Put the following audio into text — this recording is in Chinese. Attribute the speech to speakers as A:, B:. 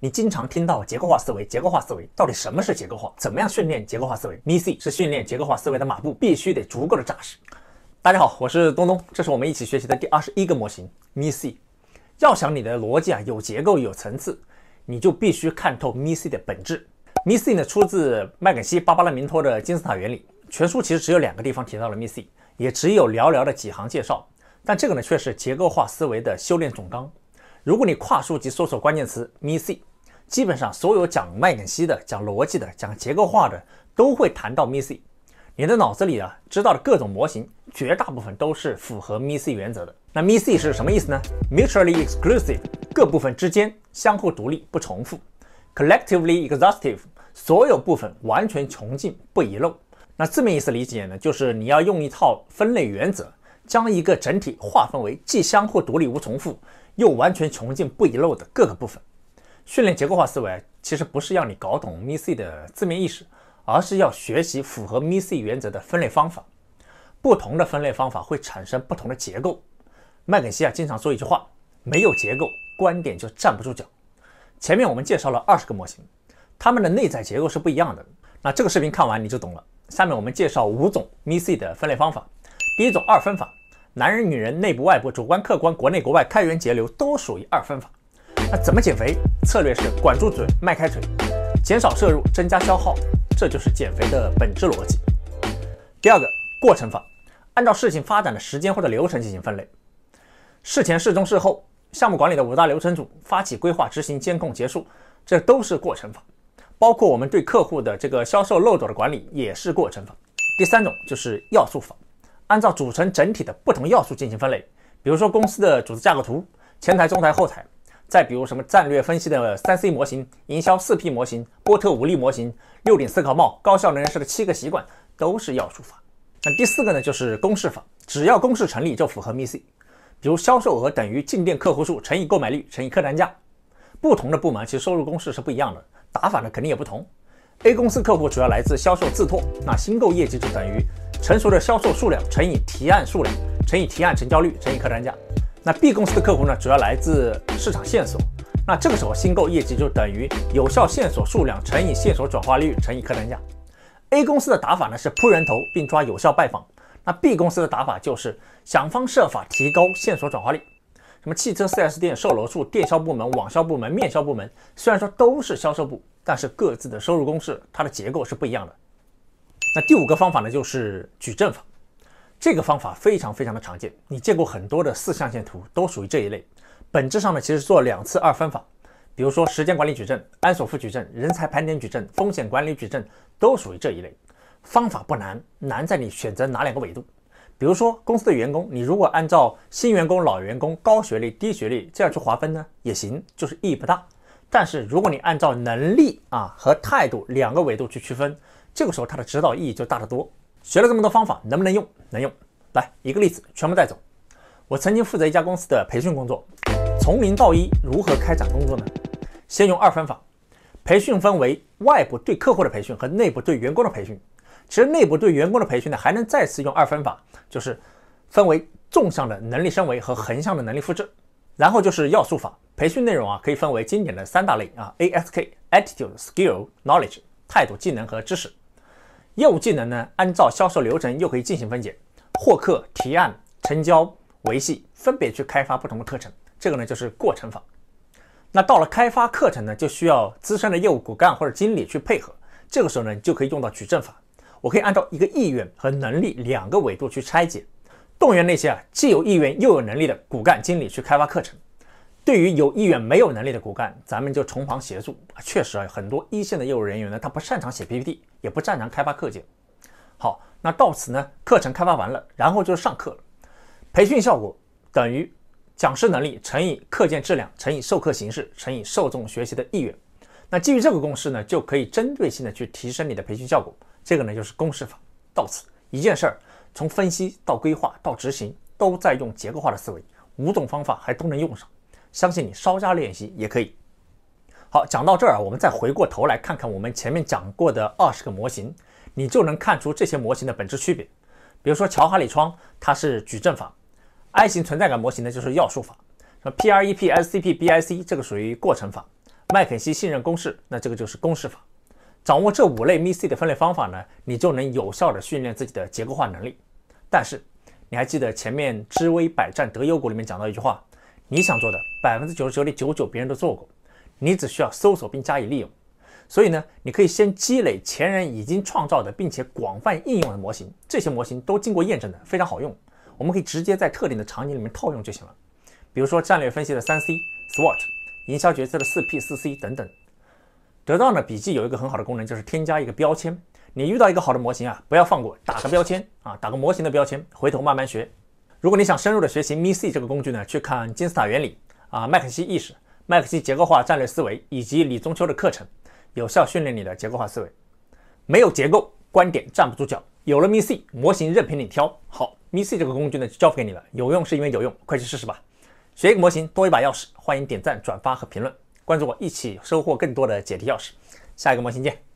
A: 你经常听到结构化思维，结构化思维到底什么是结构化？怎么样训练结构化思维？MC i 是训练结构化思维的马步，必须得足够的扎实。大家好，我是东东，这是我们一起学习的第二十一个模型 MC i。要想你的逻辑啊有结构、有层次，你就必须看透 MC i 的本质。MC i 呢出自麦肯锡巴巴拉明托的金字塔原理，全书其实只有两个地方提到了 MC，i 也只有寥寥的几行介绍，但这个呢却是结构化思维的修炼总纲。如果你跨书籍搜索关键词 MC i。基本上所有讲麦肯锡的、讲逻辑的、讲结构化的，都会谈到 MC i s。你的脑子里啊知道的各种模型，绝大部分都是符合 MC i s 原则的。那 MC i s 是什么意思呢？Mutually Exclusive，各部分之间相互独立不重复；Collectively Exhaustive，所有部分完全穷尽不遗漏。那字面意思理解呢，就是你要用一套分类原则，将一个整体划分为既相互独立无重复，又完全穷尽不遗漏的各个部分。训练结构化思维，其实不是要你搞懂 MC 的字面意思，而是要学习符合 MC 原则的分类方法。不同的分类方法会产生不同的结构。麦肯锡啊，经常说一句话：没有结构，观点就站不住脚。前面我们介绍了二十个模型，它们的内在结构是不一样的。那这个视频看完你就懂了。下面我们介绍五种 MC 的分类方法。第一种二分法：男人、女人、内部、外部、主观、客观、国内、国外、开源、节流，都属于二分法。那怎么减肥？策略是管住嘴，迈开腿，减少摄入，增加消耗，这就是减肥的本质逻辑。第二个过程法，按照事情发展的时间或者流程进行分类，事前、事中、事后，项目管理的五大流程组：发起、规划、执行、监控、结束，这都是过程法。包括我们对客户的这个销售漏斗的管理也是过程法。第三种就是要素法，按照组成整体的不同要素进行分类，比如说公司的组织架构图，前台、中台、后台。再比如什么战略分析的三 C 模型、营销四 P 模型、波特五力模型、六顶思考帽、高效能人士的七个习惯，都是要素法。那第四个呢，就是公式法，只要公式成立就符合 MC。比如销售额等于进店客户数乘以购买率乘以客单价。不同的部门其实收入公式是不一样的，打法呢肯定也不同。A 公司客户主要来自销售自拓，那新购业绩就等于成熟的销售数量乘以提案数量乘以提案成交率乘以客单价。那 B 公司的客户呢，主要来自市场线索。那这个时候新购业绩就等于有效线索数量乘以线索转化率乘以客单价。A 公司的打法呢是铺人头并抓有效拜访，那 B 公司的打法就是想方设法提高线索转化率。什么汽车 4S 店售楼处、电销部门、网销部门、面销部门，虽然说都是销售部，但是各自的收入公式它的结构是不一样的。那第五个方法呢，就是矩阵法。这个方法非常非常的常见，你见过很多的四象限图都属于这一类。本质上呢，其实做两次二分法。比如说时间管理矩阵、安索夫矩阵、人才盘点矩阵、风险管理矩阵，都属于这一类。方法不难，难在你选择哪两个维度。比如说公司的员工，你如果按照新员工、老员工、高学历、低学历这样去划分呢，也行，就是意义不大。但是如果你按照能力啊和态度两个维度去区分，这个时候它的指导意义就大得多。学了这么多方法，能不能用？能用。来一个例子，全部带走。我曾经负责一家公司的培训工作，从零到一如何开展工作呢？先用二分法，培训分为外部对客户的培训和内部对员工的培训。其实内部对员工的培训呢，还能再次用二分法，就是分为纵向的能力升维和横向的能力复制。然后就是要素法，培训内容啊可以分为经典的三大类啊：A S K，attitude，skill，knowledge，态度、技能和知识。业务技能呢，按照销售流程又可以进行分解，获客、提案、成交、维系，分别去开发不同的课程。这个呢就是过程法。那到了开发课程呢，就需要资深的业务骨干或者经理去配合。这个时候呢，就可以用到矩阵法。我可以按照一个意愿和能力两个维度去拆解，动员那些啊既有意愿又有能力的骨干经理去开发课程。对于有意愿没有能力的骨干，咱们就从旁协助确实啊，很多一线的业务人员呢，他不擅长写 PPT，也不擅长开发课件。好，那到此呢，课程开发完了，然后就是上课了。培训效果等于讲师能力乘以课件质量乘以授课形式乘以受众学习的意愿。那基于这个公式呢，就可以针对性的去提升你的培训效果。这个呢，就是公式法。到此一件事儿，从分析到规划到执行，都在用结构化的思维。五种方法还都能用上。相信你稍加练习也可以。好，讲到这儿，我们再回过头来看看我们前面讲过的二十个模型，你就能看出这些模型的本质区别。比如说，乔哈里窗，它是矩阵法；I 型存在感模型呢，就是要素法。什 P R E P S C P B I C，这个属于过程法。麦肯锡信任公式，那这个就是公式法。掌握这五类 M C 的分类方法呢，你就能有效的训练自己的结构化能力。但是，你还记得前面“知微百战得优果”里面讲到一句话？你想做的百分之九十九点九九，别人都做过，你只需要搜索并加以利用。所以呢，你可以先积累前人已经创造的，并且广泛应用的模型，这些模型都经过验证的，非常好用。我们可以直接在特定的场景里面套用就行了。比如说战略分析的三 C、SWOT，营销决策的四 P、四 C 等等。得到的笔记有一个很好的功能，就是添加一个标签。你遇到一个好的模型啊，不要放过，打个标签啊，打个模型的标签，回头慢慢学。如果你想深入的学习 MC 这个工具呢，去看金斯塔原理啊、麦肯锡意识、麦肯锡结构化战略思维以及李中秋的课程，有效训练你的结构化思维。没有结构，观点站不住脚。有了 MC 模型，任凭你挑。好，MC 这个工具呢，就交给你了。有用是因为有用，快去试试吧。学一个模型，多一把钥匙。欢迎点赞、转发和评论，关注我，一起收获更多的解题钥匙。下一个模型见。